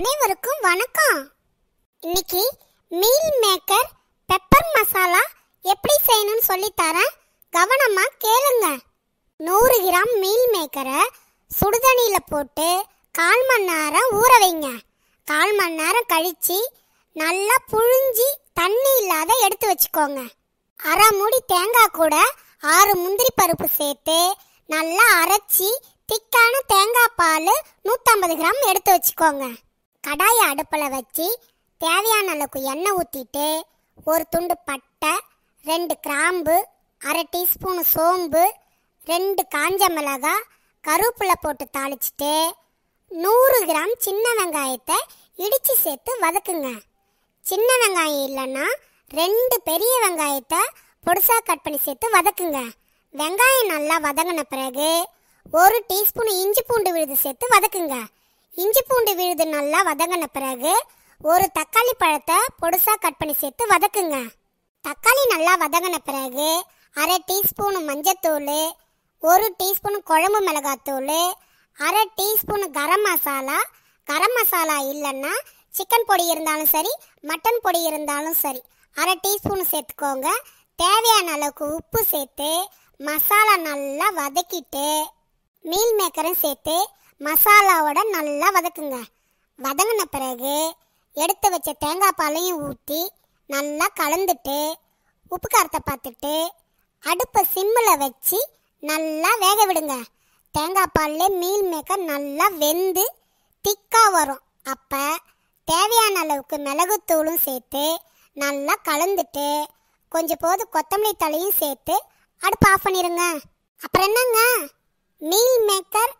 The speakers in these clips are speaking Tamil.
அனைவருக்கும் வணக்கம் இன்னைக்கு மீல் மேக்கர் பெப்பர் மசாலா எப்படி செய்யணும்னு தரேன் கவனமா கேளுங்க நூறு கிராம் மீல் மேக்கரை சுடுதண்ணியில் போட்டு கால் மணி நேரம் ஊற வைங்க கால் மணி நேரம் கழித்து நல்லா புழிஞ்சி தண்ணி இல்லாத எடுத்து வச்சுக்கோங்க அரை மூடி தேங்காய் கூட ஆறு முந்திரி பருப்பு சேர்த்து நல்லா அரைச்சி திக்கான தேங்காய் பால் நூற்றம்பது கிராம் எடுத்து வச்சுக்கோங்க கடாயை அடுப்பில் வச்சு தேவையான அளவுக்கு எண்ணெய் ஊற்றிட்டு ஒரு துண்டு பட்டை ரெண்டு கிராம்பு அரை டீஸ்பூன் சோம்பு ரெண்டு காஞ்ச மிளகா கருவேப்பிலை போட்டு தாளிச்சிட்டு நூறு கிராம் சின்ன வெங்காயத்தை இடித்து சேர்த்து வதக்குங்க சின்ன வெங்காயம் இல்லைன்னா ரெண்டு பெரிய வெங்காயத்தை பொடுசாக கட் பண்ணி சேர்த்து வதக்குங்க வெங்காயம் நல்லா வதங்கின பிறகு ஒரு டீஸ்பூன் இஞ்சி பூண்டு விழுது சேர்த்து வதக்குங்க இஞ்சி பூண்டு விழுது நல்லா வதங்கின பிறகு ஒரு தக்காளி பழத்தை பொடுசா கட் பண்ணி சேர்த்து வதக்குங்க தக்காளி நல்லா வதங்கின பிறகு அரை டீஸ்பூன் மஞ்சத்தூள் ஒரு டீஸ்பூன் குழம்பு மிளகாத்தூள் அரை டீஸ்பூன் கரம் மசாலா கரம் மசாலா இல்லைன்னா சிக்கன் பொடி இருந்தாலும் சரி மட்டன் பொடி இருந்தாலும் சரி அரை டீஸ்பூன் சேர்த்துக்கோங்க தேவையான அளவுக்கு உப்பு சேர்த்து மசாலா நல்லா வதக்கிட்டு மீல் மேக்கரும் சேர்த்து மசாலாவோட நல்லா வதக்குங்க வதங்கின பிறகு எடுத்து வச்ச தேங்காய் பாலையும் ஊற்றி நல்லா கலந்துட்டு உப்பு காரத்தை பார்த்துட்டு அடுப்பை சிம்மில் வச்சு நல்லா வேக விடுங்க தேங்காய் பாலில் மீல் மேக்கர் நல்லா வெந்து திக்காக வரும் அப்போ தேவையான அளவுக்கு மிளகுத்தூளும் சேர்த்து நல்லா கலந்துட்டு கொஞ்சம் போது கொத்தமல்லி தலையும் சேர்த்து அடுப்பு ஆஃப் பண்ணிடுங்க அப்புறம் என்னங்க மீல் மேக்கர்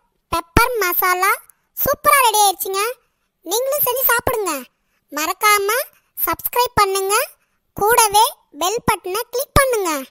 மசாலா சூப்பராக ரெடி ஆயிடுச்சுங்க நீங்களும் செஞ்சு சாப்பிடுங்க மறக்காமல் சப்ஸ்கிரைப் பண்ணுங்கள் கூடவே பெல் பட்டனை கிளிக் பண்ணுங்கள்